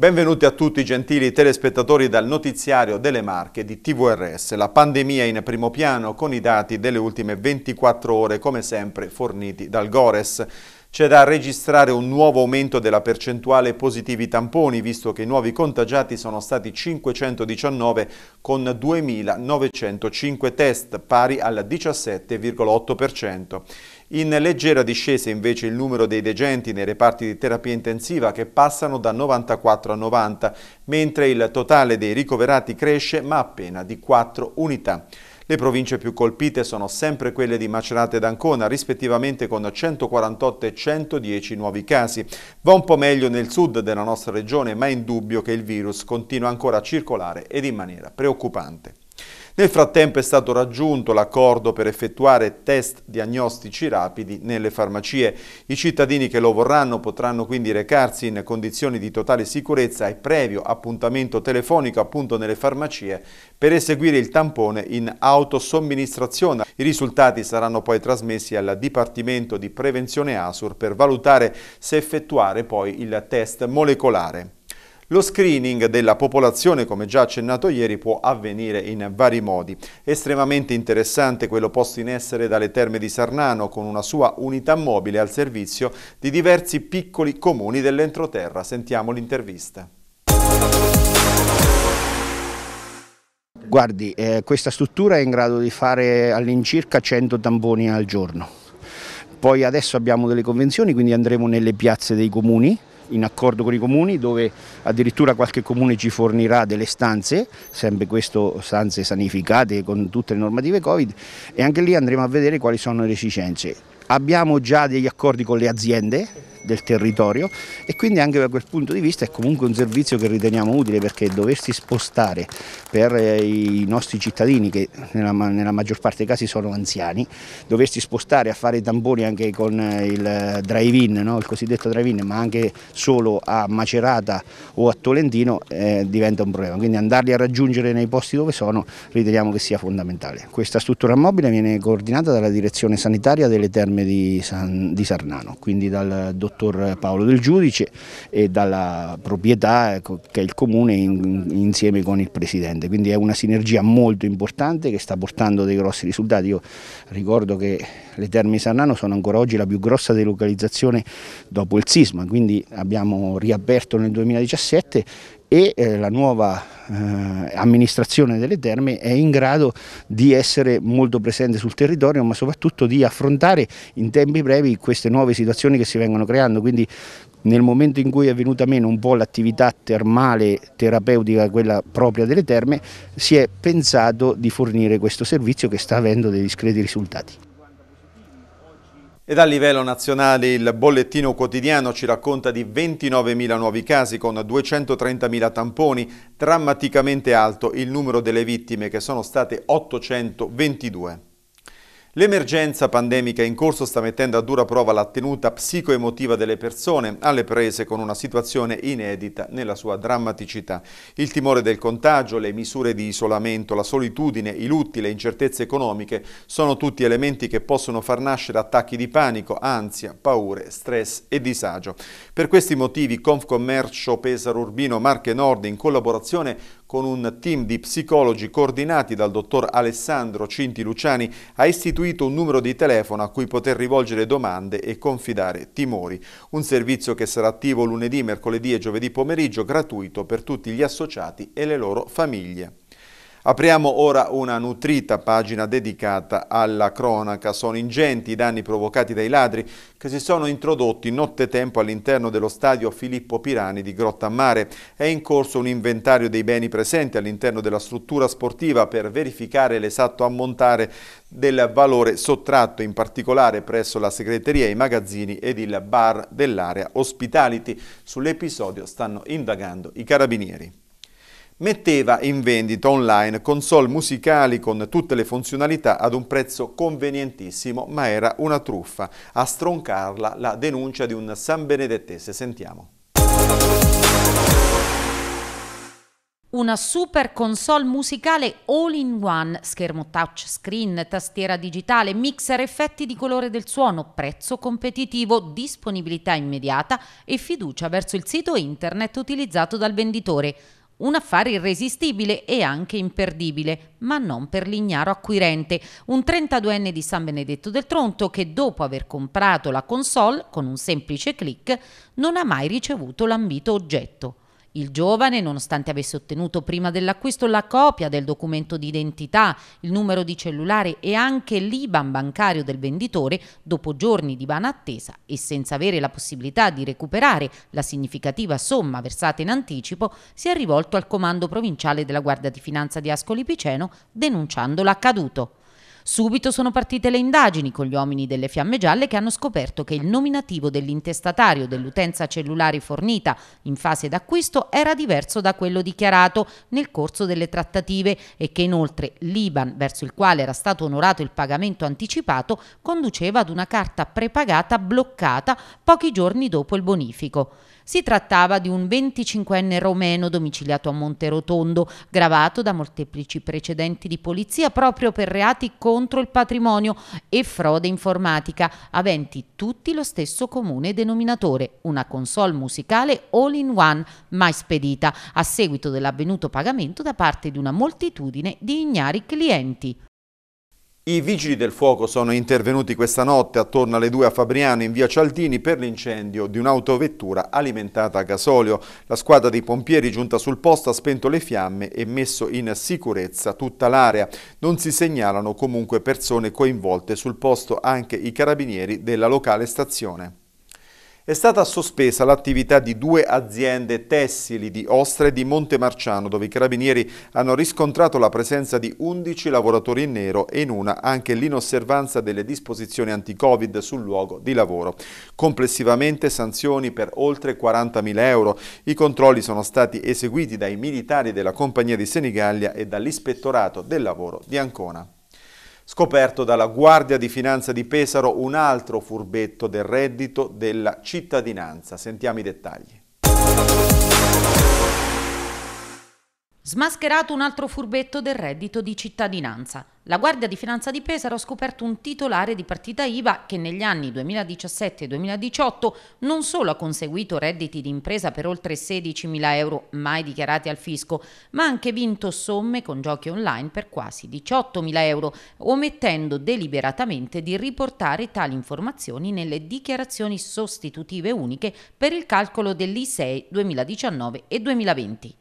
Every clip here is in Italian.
Benvenuti a tutti gentili telespettatori dal notiziario delle Marche di TVRS. La pandemia in primo piano con i dati delle ultime 24 ore come sempre forniti dal Gores. C'è da registrare un nuovo aumento della percentuale positivi tamponi, visto che i nuovi contagiati sono stati 519 con 2.905 test, pari al 17,8%. In leggera discesa invece il numero dei degenti nei reparti di terapia intensiva che passano da 94 a 90, mentre il totale dei ricoverati cresce ma appena di 4 unità. Le province più colpite sono sempre quelle di Macerata ed Ancona, rispettivamente con 148 e 110 nuovi casi. Va un po' meglio nel sud della nostra regione, ma è indubbio che il virus continua ancora a circolare ed in maniera preoccupante. Nel frattempo è stato raggiunto l'accordo per effettuare test diagnostici rapidi nelle farmacie. I cittadini che lo vorranno potranno quindi recarsi in condizioni di totale sicurezza e previo appuntamento telefonico appunto nelle farmacie per eseguire il tampone in autosomministrazione. I risultati saranno poi trasmessi al Dipartimento di Prevenzione ASUR per valutare se effettuare poi il test molecolare. Lo screening della popolazione, come già accennato ieri, può avvenire in vari modi. Estremamente interessante quello posto in essere dalle terme di Sarnano, con una sua unità mobile al servizio di diversi piccoli comuni dell'entroterra. Sentiamo l'intervista. Guardi, eh, questa struttura è in grado di fare all'incirca 100 tamponi al giorno. Poi adesso abbiamo delle convenzioni, quindi andremo nelle piazze dei comuni in accordo con i comuni dove addirittura qualche comune ci fornirà delle stanze, sempre questo stanze sanificate con tutte le normative Covid e anche lì andremo a vedere quali sono le esigenze. Abbiamo già degli accordi con le aziende del territorio e quindi anche da quel punto di vista è comunque un servizio che riteniamo utile perché doversi spostare per eh, i nostri cittadini che nella, nella maggior parte dei casi sono anziani, doversi spostare a fare i tamponi anche con eh, il drive-in, no? il cosiddetto drive-in, ma anche solo a Macerata o a Tolentino eh, diventa un problema, quindi andarli a raggiungere nei posti dove sono riteniamo che sia fondamentale. Questa struttura mobile viene coordinata dalla direzione sanitaria delle terme di, San, di Sarnano, quindi dal dottor dottor Paolo Del Giudice e dalla proprietà ecco, che è il comune in, insieme con il presidente, quindi è una sinergia molto importante che sta portando dei grossi risultati. Io ricordo che le Terme Sarnano sono ancora oggi la più grossa delocalizzazione dopo il sisma, quindi abbiamo riaperto nel 2017 e eh, la nuova eh, amministrazione delle terme è in grado di essere molto presente sul territorio ma soprattutto di affrontare in tempi brevi queste nuove situazioni che si vengono creando quindi nel momento in cui è venuta meno un po' l'attività termale terapeutica quella propria delle terme si è pensato di fornire questo servizio che sta avendo dei discreti risultati ed a livello nazionale il bollettino quotidiano ci racconta di 29.000 nuovi casi con 230.000 tamponi, drammaticamente alto il numero delle vittime che sono state 822. L'emergenza pandemica in corso sta mettendo a dura prova la tenuta psicoemotiva delle persone, alle prese con una situazione inedita nella sua drammaticità. Il timore del contagio, le misure di isolamento, la solitudine, i lutti, le incertezze economiche sono tutti elementi che possono far nascere attacchi di panico, ansia, paure, stress e disagio. Per questi motivi Confcommercio Pesaro Urbino Marche Nord in collaborazione con un team di psicologi coordinati dal dottor Alessandro Cinti Luciani, ha istituito un numero di telefono a cui poter rivolgere domande e confidare timori. Un servizio che sarà attivo lunedì, mercoledì e giovedì pomeriggio, gratuito per tutti gli associati e le loro famiglie. Apriamo ora una nutrita pagina dedicata alla cronaca. Sono ingenti i danni provocati dai ladri che si sono introdotti nottetempo all'interno dello stadio Filippo Pirani di Grottammare. È in corso un inventario dei beni presenti all'interno della struttura sportiva per verificare l'esatto ammontare del valore sottratto, in particolare presso la segreteria, i magazzini ed il bar dell'area Hospitality. Sull'episodio stanno indagando i carabinieri metteva in vendita online console musicali con tutte le funzionalità ad un prezzo convenientissimo, ma era una truffa. A stroncarla la denuncia di un San Benedettese. Sentiamo. Una super console musicale all in one, schermo touchscreen, tastiera digitale, mixer, effetti di colore del suono, prezzo competitivo, disponibilità immediata e fiducia verso il sito internet utilizzato dal venditore. Un affare irresistibile e anche imperdibile, ma non per l'ignaro acquirente, un 32enne di San Benedetto del Tronto che dopo aver comprato la console con un semplice clic non ha mai ricevuto l'ambito oggetto. Il giovane, nonostante avesse ottenuto prima dell'acquisto la copia del documento d'identità, il numero di cellulare e anche l'IBAN bancario del venditore, dopo giorni di vana attesa e senza avere la possibilità di recuperare la significativa somma versata in anticipo, si è rivolto al comando provinciale della Guardia di Finanza di Ascoli Piceno denunciando l'accaduto. Subito sono partite le indagini con gli uomini delle Fiamme Gialle che hanno scoperto che il nominativo dell'intestatario dell'utenza cellulare fornita in fase d'acquisto era diverso da quello dichiarato nel corso delle trattative e che inoltre l'Iban verso il quale era stato onorato il pagamento anticipato conduceva ad una carta prepagata bloccata pochi giorni dopo il bonifico. Si trattava di un 25enne romeno domiciliato a Monterotondo, gravato da molteplici precedenti di polizia proprio per reati contro il patrimonio e frode informatica, aventi tutti lo stesso comune denominatore, una console musicale all in one mai spedita, a seguito dell'avvenuto pagamento da parte di una moltitudine di ignari clienti. I vigili del fuoco sono intervenuti questa notte attorno alle 2 a Fabriano in via Cialdini per l'incendio di un'autovettura alimentata a gasolio. La squadra dei pompieri giunta sul posto ha spento le fiamme e messo in sicurezza tutta l'area. Non si segnalano comunque persone coinvolte sul posto anche i carabinieri della locale stazione. È stata sospesa l'attività di due aziende tessili di Ostra e di Montemarciano, dove i carabinieri hanno riscontrato la presenza di 11 lavoratori in nero e in una anche l'inosservanza delle disposizioni anti-Covid sul luogo di lavoro. Complessivamente sanzioni per oltre 40.000 euro. I controlli sono stati eseguiti dai militari della compagnia di Senigallia e dall'ispettorato del lavoro di Ancona scoperto dalla Guardia di Finanza di Pesaro un altro furbetto del reddito della cittadinanza. Sentiamo i dettagli. Smascherato un altro furbetto del reddito di cittadinanza. La Guardia di Finanza di Pesaro ha scoperto un titolare di partita IVA che negli anni 2017 e 2018 non solo ha conseguito redditi di impresa per oltre 16.000 euro mai dichiarati al fisco, ma ha anche vinto somme con giochi online per quasi 18.000 euro, omettendo deliberatamente di riportare tali informazioni nelle dichiarazioni sostitutive uniche per il calcolo dell'ISEE 2019 e 2020.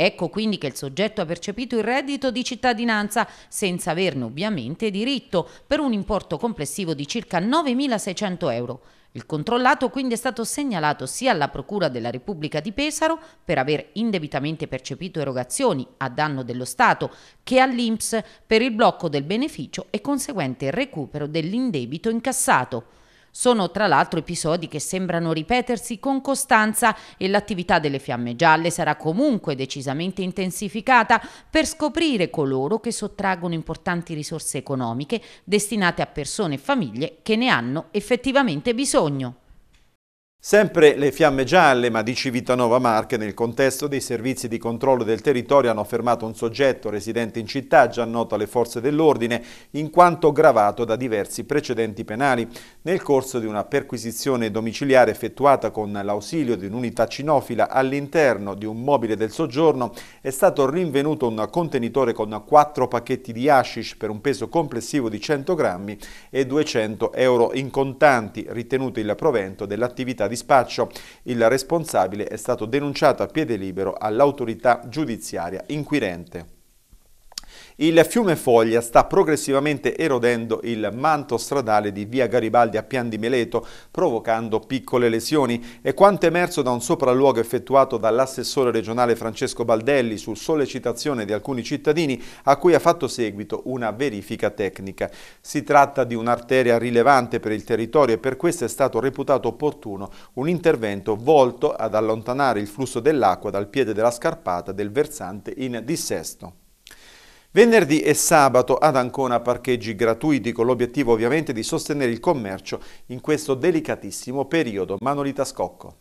Ecco quindi che il soggetto ha percepito il reddito di cittadinanza senza averne ovviamente diritto per un importo complessivo di circa 9.600 euro. Il controllato quindi è stato segnalato sia alla Procura della Repubblica di Pesaro per aver indebitamente percepito erogazioni a danno dello Stato che all'Inps per il blocco del beneficio e conseguente recupero dell'indebito incassato. Sono tra l'altro episodi che sembrano ripetersi con costanza e l'attività delle fiamme gialle sarà comunque decisamente intensificata per scoprire coloro che sottraggono importanti risorse economiche destinate a persone e famiglie che ne hanno effettivamente bisogno. Sempre le fiamme gialle, ma di Civitanova Marche, nel contesto dei servizi di controllo del territorio hanno fermato un soggetto residente in città, già noto alle forze dell'ordine, in quanto gravato da diversi precedenti penali. Nel corso di una perquisizione domiciliare effettuata con l'ausilio di un'unità cinofila all'interno di un mobile del soggiorno, è stato rinvenuto un contenitore con quattro pacchetti di hashish per un peso complessivo di 100 grammi e 200 euro in contanti, ritenuto il provento dell'attività dispaccio. Il responsabile è stato denunciato a piede libero all'autorità giudiziaria inquirente. Il fiume Foglia sta progressivamente erodendo il manto stradale di via Garibaldi a Pian di Meleto, provocando piccole lesioni. E quanto emerso da un sopralluogo effettuato dall'assessore regionale Francesco Baldelli su sollecitazione di alcuni cittadini, a cui ha fatto seguito una verifica tecnica. Si tratta di un'arteria rilevante per il territorio e per questo è stato reputato opportuno un intervento volto ad allontanare il flusso dell'acqua dal piede della scarpata del versante in dissesto. Venerdì e sabato ad Ancona parcheggi gratuiti con l'obiettivo ovviamente di sostenere il commercio in questo delicatissimo periodo. Manolita Scocco.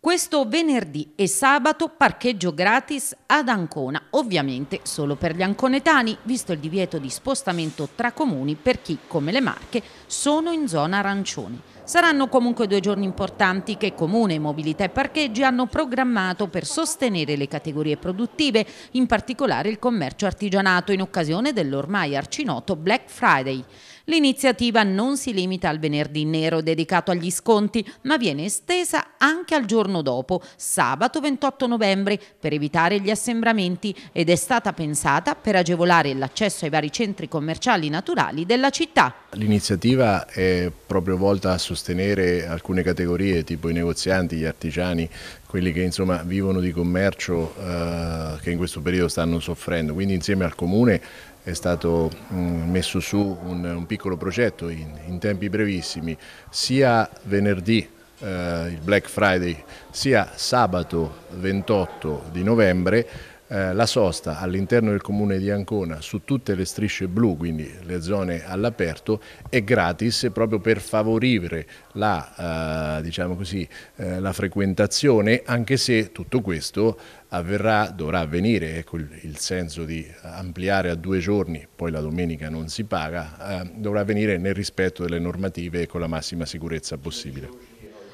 Questo venerdì e sabato parcheggio gratis ad Ancona, ovviamente solo per gli anconetani, visto il divieto di spostamento tra comuni per chi, come le Marche, sono in zona arancione. Saranno comunque due giorni importanti che Comune, Mobilità e Parcheggi hanno programmato per sostenere le categorie produttive, in particolare il commercio artigianato, in occasione dell'ormai arcinoto Black Friday. L'iniziativa non si limita al venerdì nero dedicato agli sconti, ma viene estesa anche al giorno dopo, sabato 28 novembre, per evitare gli assembramenti ed è stata pensata per agevolare l'accesso ai vari centri commerciali naturali della città. L'iniziativa è proprio volta a sostenere alcune categorie, tipo i negozianti, gli artigiani, quelli che insomma vivono di commercio eh, che in questo periodo stanno soffrendo. Quindi insieme al Comune è stato mh, mm, messo su un, un piccolo progetto in, in, tempi brevissimi, sia venerdì, eh, il Black Friday, sia sabato 28 di novembre, eh, la sosta all'interno del comune di Ancona su tutte le strisce blu, quindi le zone all'aperto, è gratis proprio per favorire la, eh, diciamo così, eh, la, frequentazione, anche se tutto questo avverrà, dovrà avvenire, ecco il, il, senso di ampliare a due giorni, poi la domenica non si paga, eh, dovrà avvenire nel rispetto delle normative e con la massima sicurezza possibile.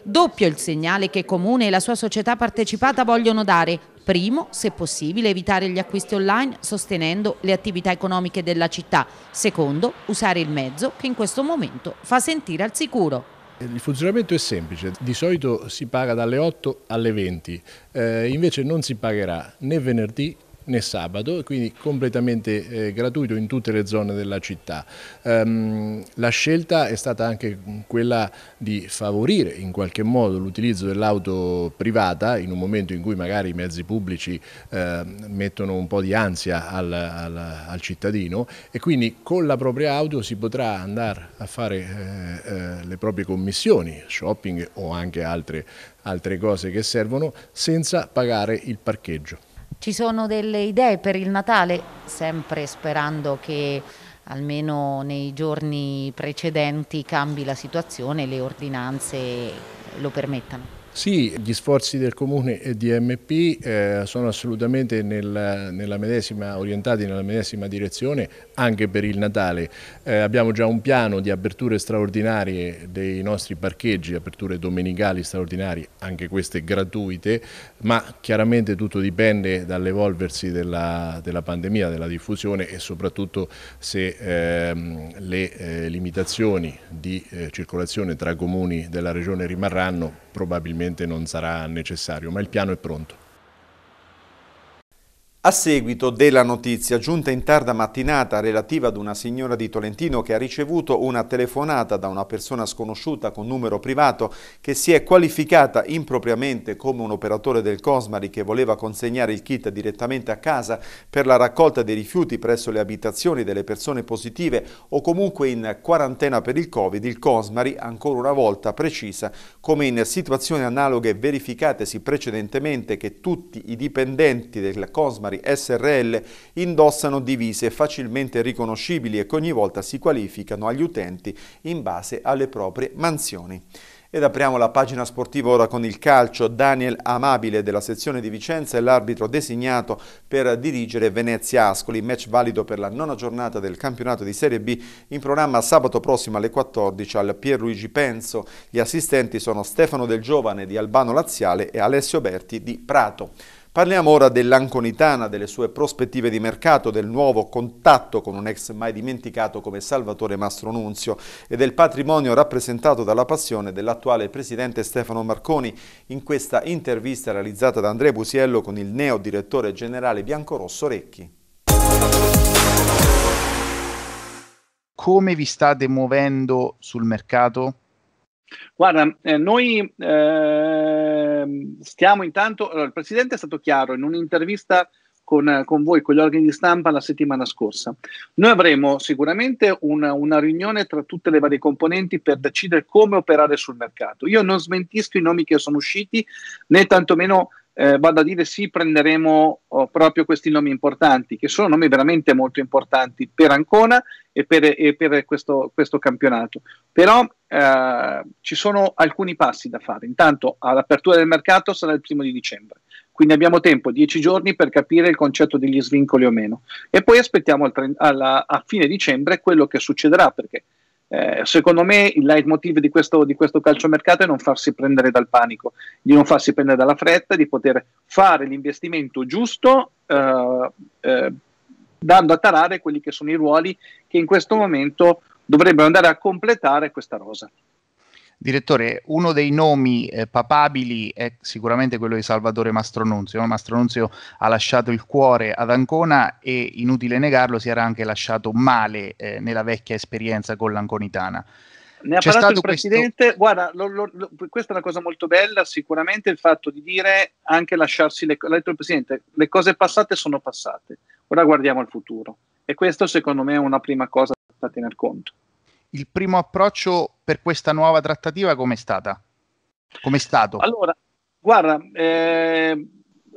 Doppio il segnale che Comune e la sua società partecipata vogliono dare, Primo, se possibile, evitare gli acquisti online sostenendo le attività economiche della città. Secondo, usare il mezzo che in questo momento fa sentire al sicuro. Il funzionamento è semplice, di solito si paga dalle 8 alle 20, eh, invece non si pagherà né venerdì né sabato, quindi completamente eh, gratuito in tutte le zone della città. Um, la scelta è stata anche quella di favorire in qualche modo l'utilizzo dell'auto privata in un momento in cui magari i mezzi pubblici eh, mettono un po' di ansia al, al, al, cittadino e quindi con la propria auto si potrà andare a fare eh, eh le proprie commissioni, shopping o anche altre, altre cose che servono senza pagare il parcheggio. Ci sono delle idee per il Natale, sempre sperando che almeno nei giorni precedenti cambi la situazione e le ordinanze lo permettano. Sì, gli sforzi del Comune e di MP eh, sono assolutamente nel, nella medesima, orientati nella medesima direzione anche per il Natale. Eh, abbiamo già un piano di aperture straordinarie dei nostri parcheggi, aperture domenicali straordinarie, anche queste gratuite, ma chiaramente tutto dipende dall'evolversi della, della, pandemia, della diffusione e soprattutto se ehm, le eh, limitazioni di eh, circolazione tra comuni della regione rimarranno probabilmente probabilmente non sarà necessario, ma il piano è pronto. A seguito della notizia giunta in tarda mattinata relativa ad una signora di Tolentino che ha ricevuto una telefonata da una persona sconosciuta con numero privato che si è qualificata impropriamente come un operatore del Cosmari che voleva consegnare il kit direttamente a casa per la raccolta dei rifiuti presso le abitazioni delle persone positive o comunque in quarantena per il Covid, il Cosmari ancora una volta precisa come in situazioni analoghe verificatesi precedentemente che tutti i dipendenti del Cosmari Ferrari SRL indossano divise facilmente riconoscibili e che ogni volta si qualificano agli utenti in base alle proprie mansioni. Ed apriamo la pagina sportiva ora con il calcio. Daniel Amabile della sezione di Vicenza è l'arbitro designato per dirigere Venezia Ascoli, match valido per la nona giornata del campionato di Serie B in programma sabato prossimo alle 14 al Pierluigi Penso. Gli assistenti sono Stefano Del Giovane di Albano Laziale e Alessio Berti di Prato. Parliamo ora dell'Anconitana, delle sue prospettive di mercato, del nuovo contatto con un ex mai dimenticato come Salvatore Mastro Nunzio e del patrimonio rappresentato dalla passione dell'attuale presidente Stefano Marconi in questa intervista realizzata da Andrea Busiello con il neo direttore generale Biancorosso Recchi. Come vi state muovendo sul mercato? Guarda, eh, noi eh Ehm, stiamo intanto, allora, il Presidente è stato chiaro in un'intervista con, con, voi, con gli organi di stampa la settimana scorsa. Noi avremo sicuramente una, una, riunione tra tutte le varie componenti per decidere come operare sul mercato. Io non smentisco i nomi che sono usciti, né tantomeno eh, vado a dire sì, prenderemo oh, proprio questi nomi importanti, che sono nomi veramente molto importanti per Ancona e per, e per questo, questo, campionato. Però eh, ci sono alcuni passi da fare. Intanto all'apertura del mercato sarà il primo di dicembre, quindi abbiamo tempo, dieci giorni, per capire il concetto degli svincoli o meno. E poi aspettiamo al, alla, a fine dicembre quello che succederà, perché eh, secondo me il leitmotiv di questo, di questo calciomercato è non farsi prendere dal panico, di non farsi prendere dalla fretta, di poter fare l'investimento giusto. Eh, eh, dando a tarare quelli che sono i ruoli che in questo momento dovrebbero andare a completare questa rosa. Direttore, uno dei nomi eh, papabili è sicuramente quello di Salvatore Mastronunzio. No? Mastronunzio ha lasciato il cuore ad Ancona e, inutile negarlo, si era anche lasciato male eh, nella vecchia esperienza con l'Anconitana. Ne ha C'è parlato il Presidente, questo... guarda, lo, lo, lo, questa è una cosa molto bella, sicuramente il fatto di dire anche lasciarsi, le, l'ha detto il Presidente, le cose passate sono passate, ora guardiamo al futuro e questo secondo me è una prima cosa da tener conto il primo approccio per questa nuova trattativa com'è stata? Com'è stato? Allora, guarda, eh,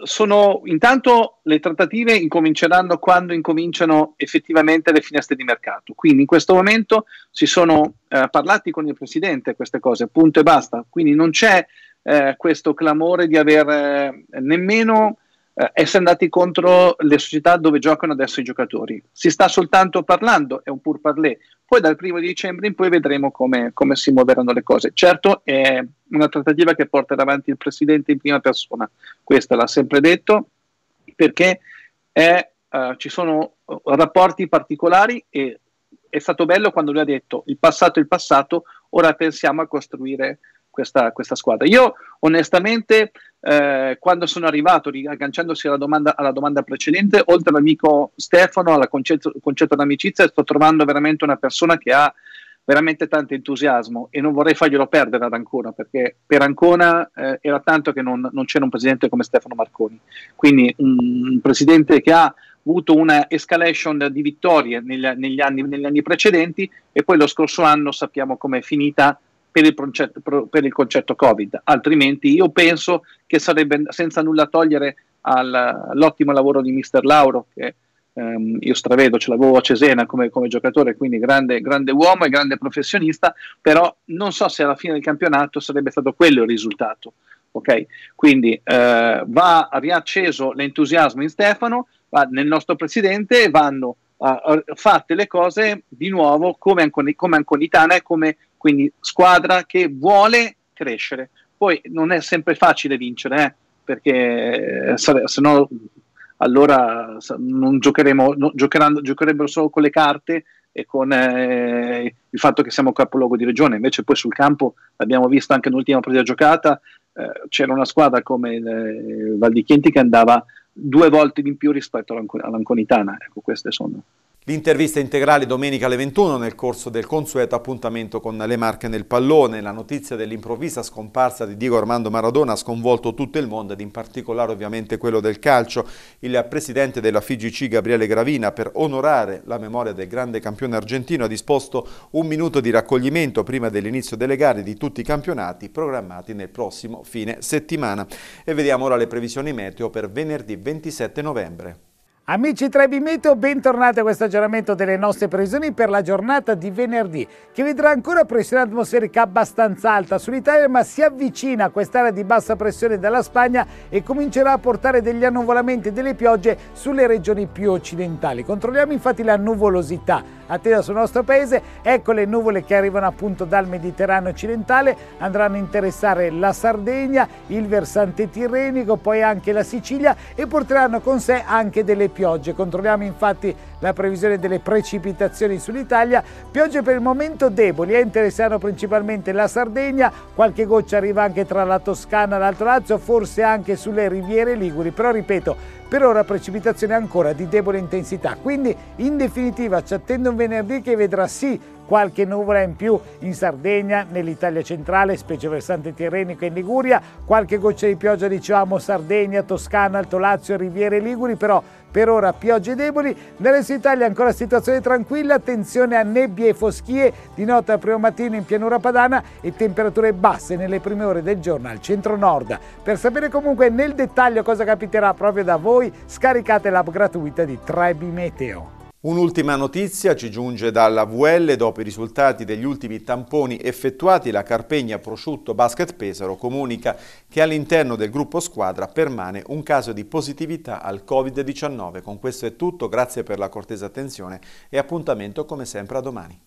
sono intanto le trattative incominceranno quando incominciano effettivamente le finestre di mercato. Quindi in questo momento si sono eh, parlati con il presidente queste cose, punto e basta. Quindi non c'è eh, questo clamore di aver eh, nemmeno eh, essere andati contro le società dove giocano adesso i giocatori. Si sta soltanto parlando, è un pur parlé. Poi dal primo di dicembre in poi vedremo come, come si muoveranno le cose. Certo è una trattativa che porta avanti il Presidente in prima persona, questo l'ha sempre detto, perché è, eh, ci sono eh, rapporti particolari e è stato bello quando lui ha detto il passato è il passato, ora pensiamo a costruire questa, questa squadra. Io onestamente eh, quando sono arrivato, riagganciandosi alla domanda, alla domanda precedente, oltre all'amico Stefano, al concetto, concetto d'amicizia, sto trovando veramente una persona che ha veramente tanto entusiasmo e non vorrei farglielo perdere ad Ancona perché per Ancona eh, era tanto che non, non, c'era un presidente come Stefano Marconi quindi un, un presidente che ha avuto una escalation di vittorie negli, negli, anni, negli, anni, precedenti e poi lo scorso anno sappiamo com'è finita per il, concetto, per il concetto Covid altrimenti io penso che sarebbe senza nulla togliere al, all'ottimo lavoro di Mister Lauro, che ehm, io stravedo, ce l'avevo a Cesena come, come giocatore, quindi grande, grande, uomo e grande professionista, però non so se alla fine del campionato sarebbe stato quello il risultato. Okay? Quindi eh, va riacceso l'entusiasmo in Stefano, va nel nostro presidente, e vanno uh, fatte le cose di nuovo come, come Anconitana e come quindi squadra che vuole crescere, poi non è sempre facile vincere, eh, perché eh, se no allora non giocheremo, no, giocherebbero solo con le carte e con eh, il fatto che siamo capoluogo di regione. Invece poi sul campo, l'abbiamo visto anche nell'ultima partita giocata, eh, c'era una squadra come il, il Val di Chienti che andava due volte in più rispetto all'Anconitana. Ecco, queste sono L'intervista integrale domenica alle 21 nel corso del consueto appuntamento con le Marche nel pallone. La notizia dell'improvvisa scomparsa di Diego Armando Maradona ha sconvolto tutto il mondo ed in particolare ovviamente quello del calcio. Il presidente della FIGC Gabriele Gravina per onorare la memoria del grande campione argentino ha disposto un minuto di raccoglimento prima dell'inizio delle gare di tutti i campionati programmati nel prossimo fine settimana. E vediamo ora le previsioni meteo per venerdì 27 novembre. Amici Trebimeteo, bentornati a questo aggiornamento delle nostre previsioni per la giornata di venerdì, che vedrà ancora pressione atmosferica abbastanza alta sull'Italia, ma si avvicina a quest'area di bassa pressione dalla Spagna e comincerà a portare degli annuvolamenti e delle piogge sulle regioni più occidentali. Controlliamo infatti la nuvolosità attesa sul nostro paese. Ecco le nuvole che arrivano appunto dal Mediterraneo occidentale, andranno a interessare la Sardegna, il versante tirrenico, poi anche la Sicilia e porteranno con sé anche delle piogge. Controlliamo infatti la previsione delle precipitazioni sull'Italia. Piogge per il momento deboli, eh, interessano principalmente la Sardegna, qualche goccia arriva anche tra la Toscana e l'Alto Lazio, forse anche sulle riviere Liguri, però ripeto, per ora precipitazioni ancora di debole intensità. Quindi in definitiva ci attende un venerdì che vedrà sì qualche nuvola in più in Sardegna, nell'Italia centrale, specie versante tirrenico e in Liguria, qualche goccia di pioggia diciamo Sardegna, Toscana, Alto Lazio, Riviere e Liguri, però per ora piogge deboli. Nel resto d'Italia ancora situazione tranquilla, attenzione a nebbie e foschie, di notte al primo mattino in pianura padana e temperature basse nelle prime ore del giorno al centro-nord. Per sapere comunque nel dettaglio cosa capiterà proprio da voi, scaricate l'app gratuita di Trebi Meteo. Un'ultima notizia ci giunge dalla VL dopo i risultati degli ultimi tamponi effettuati la Carpegna Prosciutto Basket Pesaro comunica che all'interno del gruppo squadra permane un caso di positività al Covid-19. Con questo è tutto, grazie per la cortesa attenzione e appuntamento come sempre a domani.